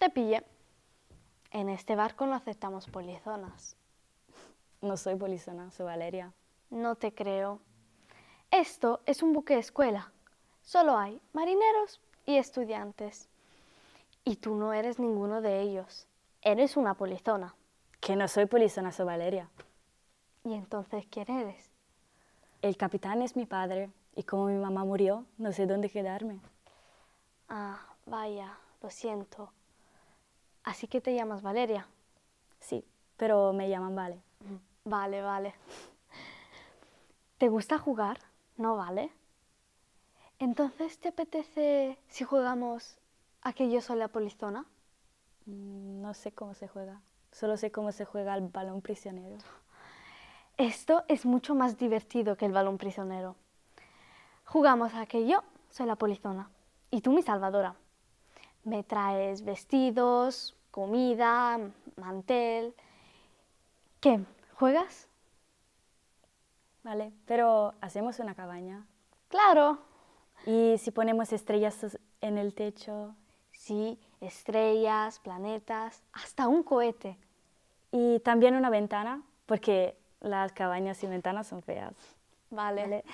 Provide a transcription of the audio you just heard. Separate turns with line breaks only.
te pille. En este barco no aceptamos polizonas. No soy polizona, soy Valeria. No te creo. Esto es un buque de escuela. Solo hay marineros y estudiantes. Y tú no eres ninguno de ellos. Eres una polizona. Que no soy polizona, soy Valeria. ¿Y entonces quién eres? El capitán es mi padre y como mi mamá murió, no sé dónde quedarme. Ah, vaya, lo siento. Así que te llamas Valeria. Sí, pero me llaman Vale. Vale, vale. ¿Te gusta jugar? ¿No vale? Entonces, ¿te apetece si jugamos a que yo soy la polizona? Mm, no sé cómo se juega. Solo sé cómo se juega el balón prisionero. Esto es mucho más divertido que el balón prisionero. Jugamos a que yo soy la polizona y tú mi salvadora me traes vestidos, comida, mantel. ¿Qué? ¿Juegas? Vale, pero hacemos una cabaña. Claro. ¿Y si ponemos estrellas en el techo? Sí, estrellas, planetas, hasta un cohete. Y también una ventana, porque las cabañas sin ventanas son feas. vale.